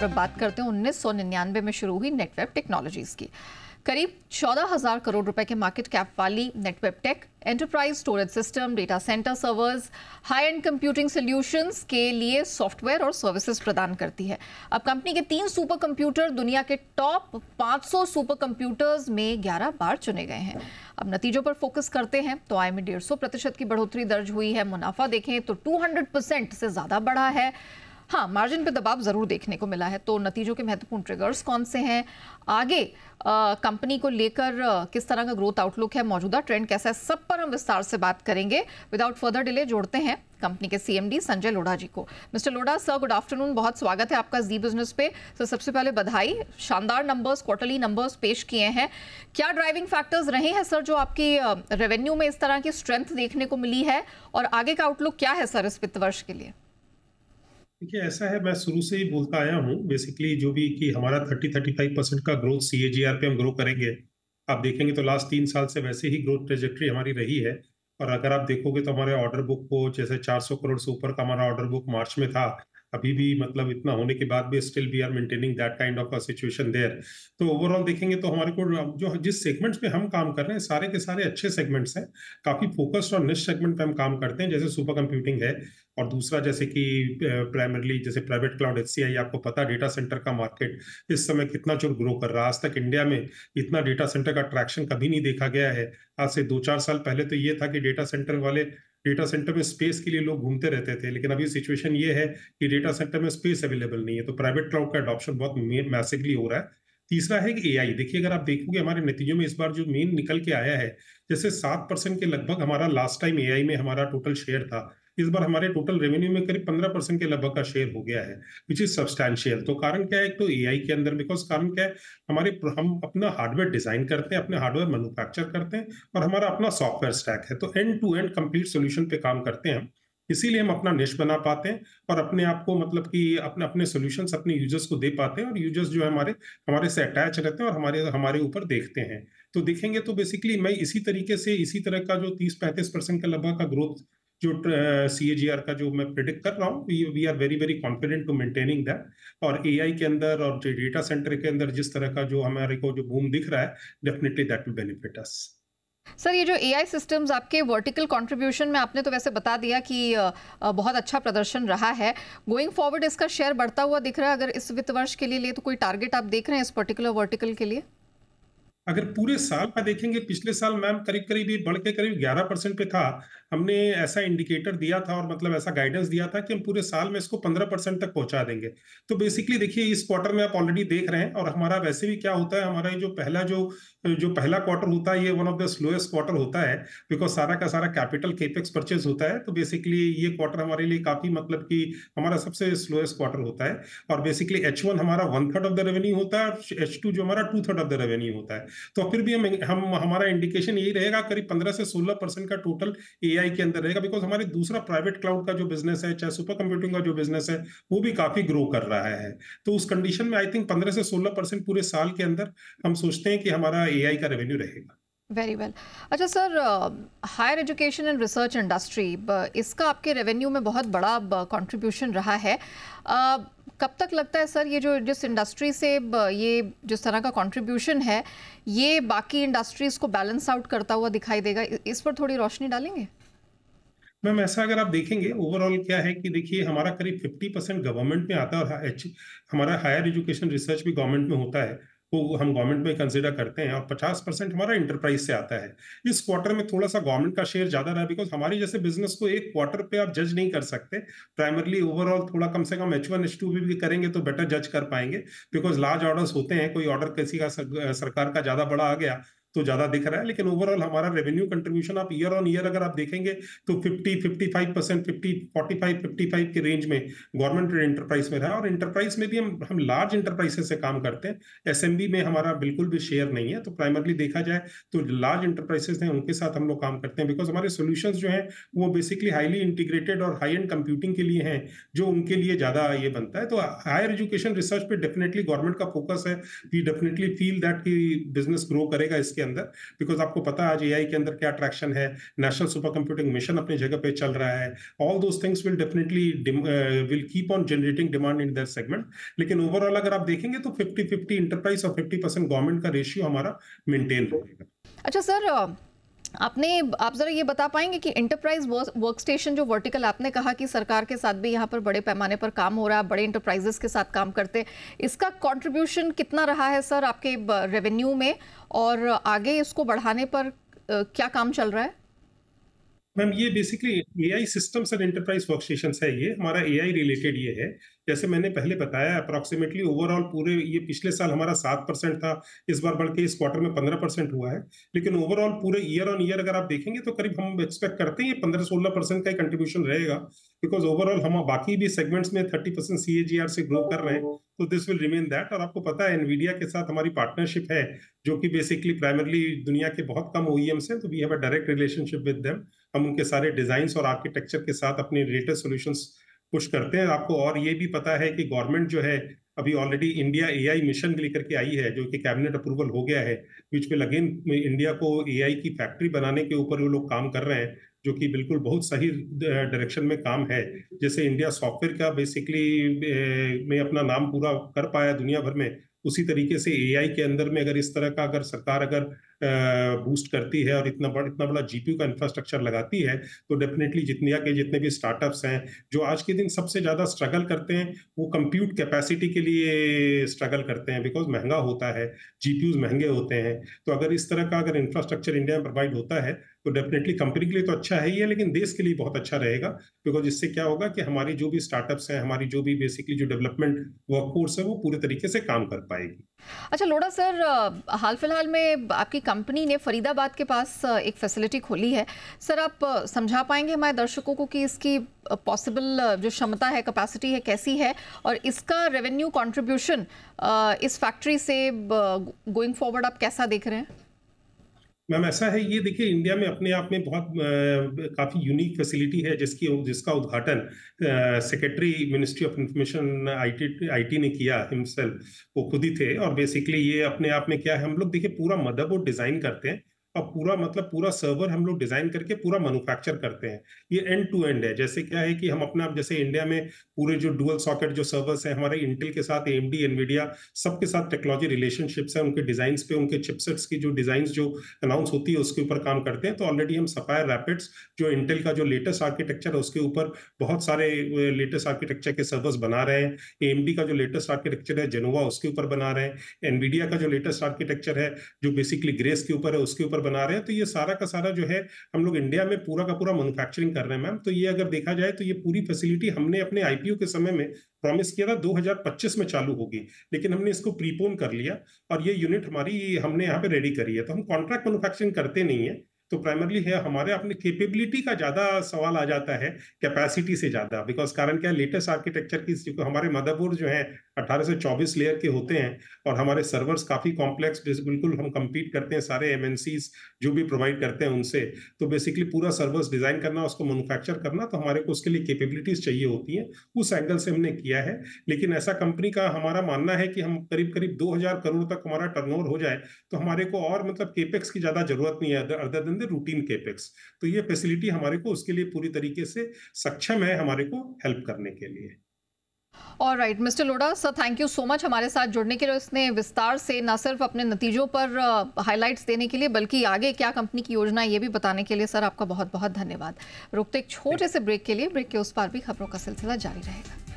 पर बात करते हैं उन्नीस में शुरू हुई नेटवेब टेक्नोलॉजीज़ की करीब चौदह हज़ार करोड़ रुपए के मार्केट कैप वाली Netweb tech enterprise storage system data center servers high end computing solutions के लिए सॉफ्टवेयर और सर्विसेज प्रदान करती है अब कंपनी के तीन सुपर कंप्यूटर दुनिया के टॉप 500 सुपर कंप्यूटर्स में 11 बार चुने गए हैं अब नतीजों पर फोकस करते हैं तो आय में डेढ़ की बढ़ोतरी दर्ज हुई है मुनाफा देखें तो टू से ज़्यादा बढ़ा है हाँ मार्जिन पे दबाव ज़रूर देखने को मिला है तो नतीजों के महत्वपूर्ण ट्रिगर्स कौन से हैं आगे कंपनी को लेकर किस तरह का ग्रोथ आउटलुक है मौजूदा ट्रेंड कैसा है सब पर हम विस्तार से बात करेंगे विदाउट फर्दर डिले जोड़ते हैं कंपनी के सीएमडी संजय लोढ़ा जी को mister Lodha sir good afternoon बहुत स्वागत है आपका जी बिजनेस पे सर सबसे पहले बधाई शानदार नंबर्स क्वार्टरली नंबर्स पेश किए हैं क्या ड्राइविंग फैक्टर्स रहे हैं सर जो आपकी रेवेन्यू में इस तरह की स्ट्रेंथ देखने को मिली है और आगे का आउटलुक क्या है सर इस वित्त वर्ष के लिए देखिए ऐसा है मैं शुरू से ही बोलता आया हूँ बेसिकली जो भी कि हमारा थर्टी थर्टी फाइव परसेंट का ग्रोथ सी पे हम ग्रो करेंगे आप देखेंगे तो लास्ट तीन साल से वैसे ही ग्रोथ ट्रेजेक्ट्री हमारी रही है और अगर आप देखोगे तो हमारे ऑर्डर बुक को जैसे 400 करोड़ से ऊपर का हमारा ऑर्डर बुक मार्च में था अभी भी मतलब इतना होने के बाद भी still we are maintaining that kind of situation there तो ओवरऑल देखेंगे तो हमारे को जो जिस सेगमेंट्स पे हम काम कर रहे हैं सारे के सारे अच्छे सेगमेंट्स हैं काफी फोकस्ड और निश सेगमेंट पे हम काम करते हैं जैसे सुपर कंप्यूटिंग है और दूसरा जैसे कि प्राइमरली जैसे प्राइवेट क्लाउड एच आपको पता डेटा सेंटर का मार्केट इस समय कितना जो ग्रो कर रहा है आज तक इंडिया में इतना डेटा सेंटर का अट्रैक्शन कभी नहीं देखा गया है आज से दो चार साल पहले तो ये था कि डेटा सेंटर वाले डेटा सेंटर में स्पेस के लिए लोग घूमते रहते थे लेकिन अभी सिचुएशन ये है कि डेटा सेंटर में स्पेस अवेलेबल नहीं है तो प्राइवेट क्लाउड का अडॉप्शन बहुत मैसिवली हो रहा है तीसरा है कि एआई देखिए अगर आप देखोगे हमारे नतीजों में इस बार जो मेन निकल के आया है जैसे सात परसेंट के लगभग हमारा लास्ट टाइम एआई में हमारा टोटल शेयर था इस बार हमारे टोटल रेवेन्यू में करीब पंद्रह परसेंट के लगभग का शेयर हो गया है विच इज सब्सटैंशियल तो कारण क्या है तो ए के अंदर बिकॉज कारण क्या है हमारे हम अपना हार्डवेयर डिजाइन करते हैं अपने हार्डवेयर मैनुफैक्चर करते हैं और हमारा अपना सॉफ्टवेयर स्टैक है तो end to end complete solution पे काम करते हैं इसीलिए हम अपना निश बना पाते हैं और अपने आप को मतलब कि अपने अपने सोल्यूशन अपने यूजर्स को दे पाते हैं और यूजर्स जो है हमारे हमारे से अटैच रहते हैं और हमारे हमारे ऊपर देखते हैं तो देखेंगे तो बेसिकली मैं इसी तरीके से इसी तरह का जो तीस पैंतीस परसेंट का लगभग का ग्रोथ जो सी uh, का जो मैं प्रिडिक्ट कर रहा हूँ we are very very confident to maintaining that और ए के अंदर और जो डेटा सेंटर के अंदर जिस तरह का जो हमारे को जो बूम दिख रहा है definitely that will benefit us sir ये जो एआई सिस्टम्स आपके वर्टिकल कंट्रीब्यूशन में आपने तो वैसे बता दिया कि बहुत अच्छा प्रदर्शन रहा है गोइंग फॉरवर्ड इसका शेयर बढ़ता हुआ दिख रहा है अगर इस वित्त वर्ष के लिए ले तो कोई टारगेट आप देख रहे हैं इस पर्टिकुलर वर्टिकल के लिए अगर पूरे साल का देखेंगे पिछले साल मैम करीब करीब बढ़ के करीब 11 परसेंट पे था हमने ऐसा इंडिकेटर दिया था और मतलब ऐसा गाइडेंस दिया था कि हम पूरे साल में इसको 15 परसेंट तक पहुंचा देंगे तो बेसिकली देखिए इस क्वार्टर में आप ऑलरेडी देख रहे हैं और हमारा वैसे भी क्या होता है हमारा जो पहला जो जो पहला क्वार्टर होता है ये one of the slowest quarter होता है बिकॉज सारा का सारा कैपिटल केपेक्स परचेज होता है तो बेसिकली ये क्वार्टर हमारे लिए काफी मतलब कि हमारा सबसे स्लोएस्ट क्वार्टर होता है और बेसिकली एच हमारा one third of the revenue होता है एच जो हमारा two third of the revenue होता है तो फिर भी हम हम हमारा इंडिकेशन यही रहेगा करीब पंद्रह से सोलह परसेंट का टोटल ए के अंदर रहेगा बिकॉज हमारे दूसरा प्राइवेट क्लाउड का जो बिजनेस है चाहे सुपर कंप्यूटिंग का जो बिजनेस है वो भी काफी ग्रो कर रहा है तो उस कंडीशन में आई थिंक पंद्रह से सोलह परसेंट पूरे साल के अंदर हम सोचते हैं कि हमारा ए का रेवेन्यू रहेगा वेरी वेल अच्छा sir higher education and research industry इसका आपके रेवेन्यू में बहुत बड़ा कंट्रीब्यूशन uh, रहा है uh, कब तक लगता है सर ये जो जिस इंडस्ट्री से uh, ये जिस तरह का कंट्रीब्यूशन है ये बाकी इंडस्ट्रीज़ को बैलेंस आउट करता हुआ दिखाई देगा इस पर थोड़ी रोशनी डालेंगे मैम ऐसा अगर आप देखेंगे ओवरऑल क्या है कि देखिए हमारा करीब 50 परसेंट गवर्नमेंट में आता है और हमारा हायर एजुकेशन रिसर्च भी गवर्नमेंट में होता है को हम गवर्नमेंट में कंसिडर करते हैं और 50 परसेंट हमारा इंटरप्राइज से आता है इस क्वार्टर में थोड़ा सा गवर्नमेंट का शेयर ज्यादा रहा बिकॉज हमारी जैसे बिजनेस को एक क्वार्टर पे आप जज नहीं कर सकते प्राइमरली ओवरऑल थोड़ा कम से कम एच वन एच टू भी करेंगे तो बेटर जज कर पाएंगे बिकॉज लार्ज ऑर्डर्स होते हैं कोई ऑर्डर किसी का सरकार का ज्यादा बड़ा आ गया तो ज्यादा दिख रहा है लेकिन ओवरऑल हमारा रेवेन्यू कंट्रीब्यूशन आप ईयर ऑन ईयर अगर आप देखेंगे तो 50 55 percent fifty forty five fifty five के रेंज में गवर्नमेंट इंटरप्राइज में रहा और इंटरप्राइज में भी हम हम लार्ज इंटरप्राइजेस से काम करते हैं एस में हमारा बिल्कुल भी शेयर नहीं है तो प्राइमरली देखा जाए तो लार्ज इंटरप्राइजेस हैं उनके साथ हम लोग काम करते हैं बिकॉज हमारे सोल्यूशन जो है वो बेसिकली हाईली इंटीग्रेटेड और हाई एंड कंप्यूटिंग के लिए हैं जो उनके लिए ज्यादा ये बनता है तो हायर एजुकेशन रिसर्च पे डेफिनेटली गवर्नमेंट का फोकस है वी डेफिनेटली फील दैट की बिजनेस ग्रो करेगा इसके के अंदर बिकॉज आपको पता है आज एआई के अंदर क्या अट्रैक्शन है नेशनल सुपर कंप्यूटिंग मिशन अपनी जगह पे चल रहा है all those things will definitely will keep on generating demand in their segment लेकिन ओवरऑल अगर आप देखेंगे तो फिफ्टी फिफ्टी इंटरप्राइज और फिफ्टी परसेंट गवर्नमेंट का रेशियो हमारा मेंटेन रहेगा अच्छा सर आपने आप ज़रा ये बता पाएंगे कि इंटरप्राइज वर्क स्टेशन जो वर्टिकल आपने कहा कि सरकार के साथ भी यहाँ पर बड़े पैमाने पर काम हो रहा है बड़े इंटरप्राइजेस के साथ काम करते इसका कंट्रीब्यूशन कितना रहा है सर आपके रेवेन्यू में और आगे इसको बढ़ाने पर क्या काम चल रहा है मैम ये basically A I systems and enterprise workstation है ये हमारा ए आई रिलेटेड ये है जैसे मैंने पहले बताया अप्रॉक्सीमेटली ओवरऑल पूरे ये पिछले साल हमारा सात परसेंट था इस बार बढ़ के इस क्वार्टर में पंद्रह परसेंट हुआ है लेकिन ओवरऑल पूरे ईयर ऑन ईयर अगर आप देखेंगे तो करीब हम एक्सपेक्ट करते हैं पंद्रह सोलह परसेंट का कंट्रीब्यूशन रहेगा बिकॉज ओवरऑल हम बाकी भी सेगमेंट्स में thirty percent C A G R से ग्रो कर रहे हैं तो दिस विल रिमेन दैट और आपको पता है एनवीडिया के साथ हमारी पार्टनरशिप है जो कि बेसिकली प्राइमरली दुनिया के बहुत कम ओ ई एम्स हैं तो we have a direct relationship with them हम उनके सारे डिज़ाइंस और आर्किटेक्चर के साथ अपने लेटेस्ट सॉल्यूशंस पुश करते हैं आपको और ये भी पता है कि गवर्नमेंट जो है अभी ऑलरेडी इंडिया एआई मिशन लेकर के आई है जो कि कैबिनेट अप्रूवल हो गया है बीच में लगे इंडिया को एआई की फैक्ट्री बनाने के ऊपर वो लोग काम कर रहे हैं जो कि बिल्कुल बहुत सही डायरेक्शन में काम है जैसे इंडिया सॉफ्टवेयर का बेसिकली में अपना नाम पूरा कर पाया दुनिया भर में उसी तरीके से एआई के अंदर में अगर इस तरह का अगर सरकार अगर बूस्ट करती है और इतना बड़ा इतना बड़ा जीपीयू का इंफ्रास्ट्रक्चर लगाती है तो डेफिनेटली जितने के जितने भी स्टार्टअप्स हैं जो आज के दिन सबसे ज़्यादा स्ट्रगल करते हैं वो कंप्यूट कैपेसिटी के लिए स्ट्रगल करते हैं बिकॉज महंगा होता है जी महंगे होते हैं तो अगर इस तरह का अगर इंफ्रास्ट्रक्चर इंडिया में प्रोवाइड होता है तो डेफिनेटली कंपनी के लिए तो अच्छा है ही है लेकिन देश के लिए बहुत अच्छा रहेगा बिकॉज इससे क्या होगा कि हमारी जो भी स्टार्टअप्स हैं हमारी जो भी बेसिकली जो डेवलपमेंट वर्क है वो पूरे तरीके से काम करते पाएगी अच्छा लोड़ा सर हाल फिलहाल में आपकी कंपनी ने फरीदाबाद के पास एक फैसिलिटी खोली है सर आप समझा पाएंगे हमारे दर्शकों को कि इसकी पॉसिबल जो क्षमता है कैपेसिटी है कैसी है और इसका रेवेन्यू कंट्रीब्यूशन इस फैक्ट्री से गोइंग फॉरवर्ड आप कैसा देख रहे हैं मैम ऐसा है ये देखिए इंडिया में अपने आप में बहुत काफ़ी यूनिक फैसिलिटी है जिसकी जिसका उद्घाटन secretary ministry of information IT IT ने किया हिमसेल्फ वो खुद ही थे और बेसिकली ये अपने आप में क्या है हम लोग देखिए पूरा मदरबोर्ड डिज़ाइन करते हैं अब पूरा मतलब पूरा सर्वर हम लोग डिजाइन करके पूरा मैन्युफैक्चर करते हैं ये एंड टू एंड है जैसे क्या है कि हम अपना जैसे इंडिया में पूरे जो डुअल सॉकेट जो सर्वर्स है हमारे इंटेल के साथ एम डी एनवीडिया सबके साथ टेक्नोलॉजी रिलेशनशिप्स है उनके डिजाइन पे उनके चिपसेट्स की जो डिजाइन जो अनाउंस होती है उसके ऊपर काम करते हैं तो ऑलरेडी हम सफायर रैपिड्स जो इंटेल का जो लेटेस्ट आर्किटेक्चर है उसके ऊपर बहुत सारे लेटेस्ट आर्किटेक्चर के सर्वर्स बना रहे हैं एम का जो लेटेस्ट आर्किटेक्चर है जेनोवा उसके ऊपर बना रहे हैं एनवीडिया का जो लेटेस्ट आर्किटेक्चर है जो बेसिकली ग्रेस के ऊपर है उसके ऊपर पर बना रहे हैं तो ये सारा का सारा जो है हम लोग इंडिया में पूरा का पूरा मैन्युफैक्चरिंग कर रहे हैं मैम तो ये अगर देखा जाए तो ये पूरी फैसिलिटी हमने अपने आईपीओ के समय में प्रॉमिस किया था 2025 में चालू होगी लेकिन हमने इसको प्रीपोन कर लिया और ये यूनिट हमारी हमने यहाँ पे रेडी करी है तो हम कॉन्ट्रैक्ट मैनुफैक्चरिंग करते नहीं है तो प्राइमरली है हमारे अपने कैपेबिलिटी का ज्यादा सवाल आ जाता है कैपेसिटी से ज्यादा बिकॉज कारण क्या लेटेस्ट आर्किटेक्चर की हमारे मदरबोर्ड जो है 18 से 24 लेयर के होते हैं और हमारे सर्वर्स काफ़ी कॉम्प्लेक्स बिल्कुल हम कम्पीट करते हैं सारे एम जो भी प्रोवाइड करते हैं उनसे तो बेसिकली पूरा सर्वर्स डिज़ाइन करना उसको मैनुफैक्चर करना तो हमारे को उसके लिए केपेबिलिटीज चाहिए होती हैं उस एंगल से हमने किया है लेकिन ऐसा कंपनी का हमारा मानना है कि हम करीब करीब दो करोड़ तक हमारा टर्न हो जाए तो हमारे को और मतलब केपेक्स की ज़्यादा ज़रूरत नहीं है other than the routine capex तो ये फैसिलिटी हमारे को उसके लिए पूरी तरीके से सक्षम है हमारे को हेल्प करने के लिए और right mister Lodha sir thank you so much हमारे साथ जुड़ने के लिए उसने विस्तार से न सिर्फ अपने नतीजों पर हाईलाइट्स देने के लिए बल्कि आगे क्या कंपनी की योजना है ये भी बताने के लिए सर आपका बहुत बहुत धन्यवाद रुकते एक छोटे से ब्रेक के लिए ब्रेक के उस पार भी खबरों का सिलसिला जारी रहेगा